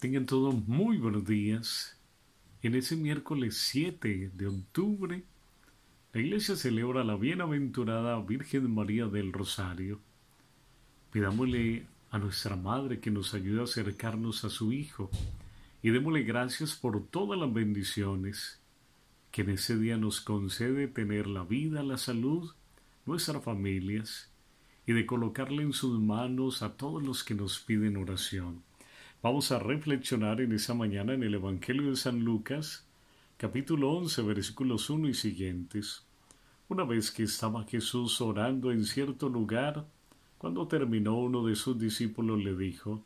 Tengan todos muy buenos días. En ese miércoles 7 de octubre, la iglesia celebra la bienaventurada Virgen María del Rosario. Pidámosle a nuestra Madre que nos ayude a acercarnos a su Hijo y démosle gracias por todas las bendiciones que en ese día nos concede tener la vida, la salud, nuestras familias y de colocarle en sus manos a todos los que nos piden oración. Vamos a reflexionar en esa mañana en el Evangelio de San Lucas, capítulo 11, versículos 1 y siguientes. Una vez que estaba Jesús orando en cierto lugar, cuando terminó uno de sus discípulos le dijo,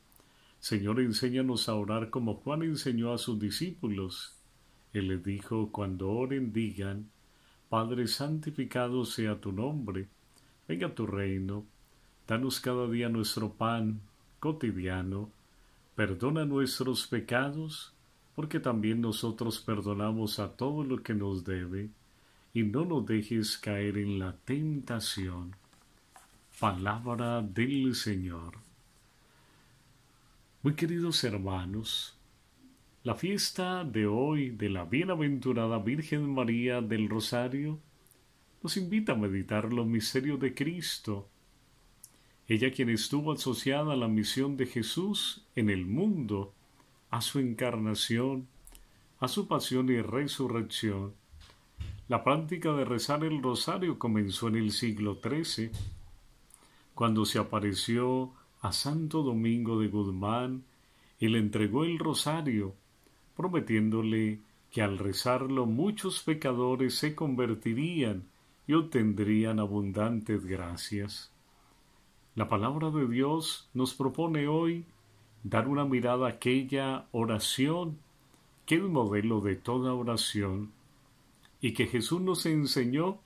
Señor, enséñanos a orar como Juan enseñó a sus discípulos. Él le dijo, cuando oren digan, Padre santificado sea tu nombre, venga tu reino, danos cada día nuestro pan cotidiano, Perdona nuestros pecados, porque también nosotros perdonamos a todo lo que nos debe, y no nos dejes caer en la tentación. Palabra del Señor. Muy queridos hermanos, la fiesta de hoy de la Bienaventurada Virgen María del Rosario nos invita a meditar los misterios de Cristo ella quien estuvo asociada a la misión de Jesús en el mundo, a su encarnación, a su pasión y resurrección. La práctica de rezar el rosario comenzó en el siglo XIII, cuando se apareció a Santo Domingo de Guzmán y le entregó el rosario, prometiéndole que al rezarlo muchos pecadores se convertirían y obtendrían abundantes gracias. La palabra de Dios nos propone hoy dar una mirada a aquella oración que es modelo de toda oración y que Jesús nos enseñó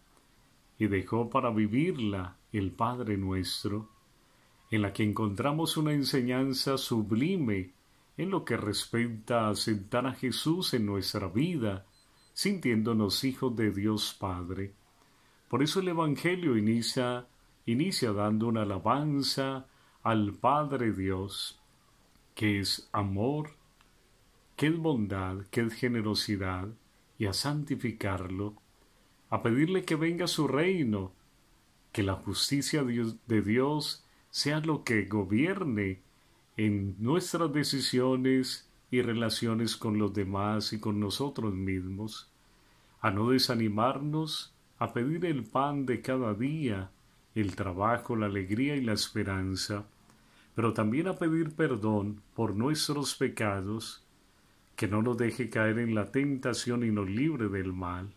y dejó para vivirla el Padre nuestro, en la que encontramos una enseñanza sublime en lo que respecta a sentar a Jesús en nuestra vida, sintiéndonos hijos de Dios Padre. Por eso el Evangelio inicia inicia dando una alabanza al Padre Dios, que es amor, que es bondad, que es generosidad, y a santificarlo, a pedirle que venga su reino, que la justicia de Dios sea lo que gobierne en nuestras decisiones y relaciones con los demás y con nosotros mismos, a no desanimarnos, a pedir el pan de cada día, el trabajo, la alegría y la esperanza, pero también a pedir perdón por nuestros pecados, que no nos deje caer en la tentación y nos libre del mal,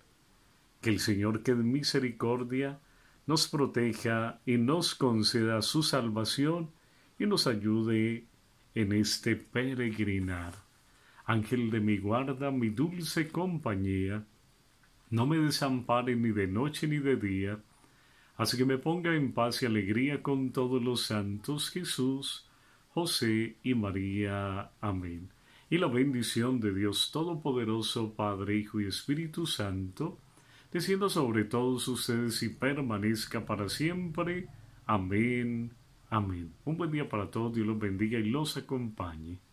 que el Señor que de misericordia nos proteja y nos conceda su salvación y nos ayude en este peregrinar. Ángel de mi guarda, mi dulce compañía, no me desampare ni de noche ni de día, Así que me ponga en paz y alegría con todos los santos, Jesús, José y María. Amén. Y la bendición de Dios Todopoderoso, Padre, Hijo y Espíritu Santo, descienda sobre todos ustedes y permanezca para siempre. Amén. Amén. Un buen día para todos, Dios los bendiga y los acompañe.